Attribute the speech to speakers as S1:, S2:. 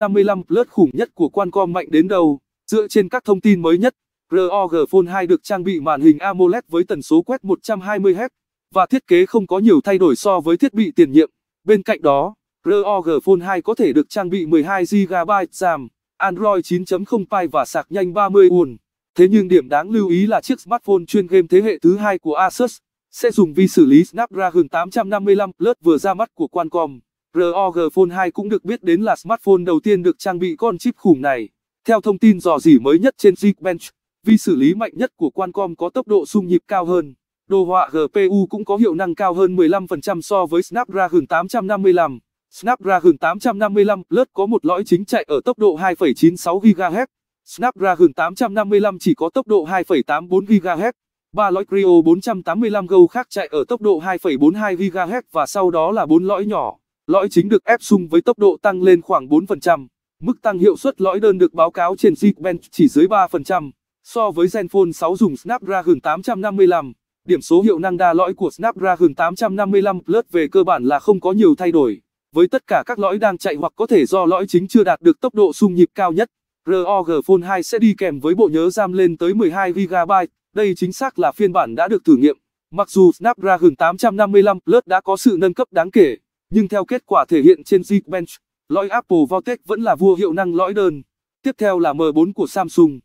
S1: 55 Plus khủng nhất của Qualcomm mạnh đến đâu? Dựa trên các thông tin mới nhất, ROG Phone 2 được trang bị màn hình AMOLED với tần số quét 120Hz và thiết kế không có nhiều thay đổi so với thiết bị tiền nhiệm. Bên cạnh đó, ROG Phone 2 có thể được trang bị 12GB RAM, Android 9.0 Pie và sạc nhanh 30 w Thế nhưng điểm đáng lưu ý là chiếc smartphone chuyên game thế hệ thứ hai của Asus sẽ dùng vi xử lý Snapdragon 855 Plus vừa ra mắt của Qualcomm. ROG Phone 2 cũng được biết đến là smartphone đầu tiên được trang bị con chip khủng này. Theo thông tin dò dỉ mới nhất trên Geekbench, vi xử lý mạnh nhất của Qualcomm có tốc độ xung nhịp cao hơn. Đồ họa GPU cũng có hiệu năng cao hơn 15% so với Snapdragon 855. Snapdragon 855 Plus có một lõi chính chạy ở tốc độ 2,96 GHz. Snapdragon 855 chỉ có tốc độ 2,84 GHz. Ba lõi Creo 485 Go khác chạy ở tốc độ 2,42 GHz và sau đó là bốn lõi nhỏ. Lõi chính được ép sung với tốc độ tăng lên khoảng 4%, mức tăng hiệu suất lõi đơn được báo cáo trên Geekbench chỉ dưới 3%, so với Zenfone 6 dùng Snapdragon 855. Điểm số hiệu năng đa lõi của Snapdragon 855 Plus về cơ bản là không có nhiều thay đổi, với tất cả các lõi đang chạy hoặc có thể do lõi chính chưa đạt được tốc độ xung nhịp cao nhất. ROG Phone 2 sẽ đi kèm với bộ nhớ RAM lên tới 12GB, đây chính xác là phiên bản đã được thử nghiệm. Mặc dù Snapdragon 855 Plus đã có sự nâng cấp đáng kể, nhưng theo kết quả thể hiện trên Geekbench, lõi Apple Vortex vẫn là vua hiệu năng lõi đơn. Tiếp theo là M4 của Samsung.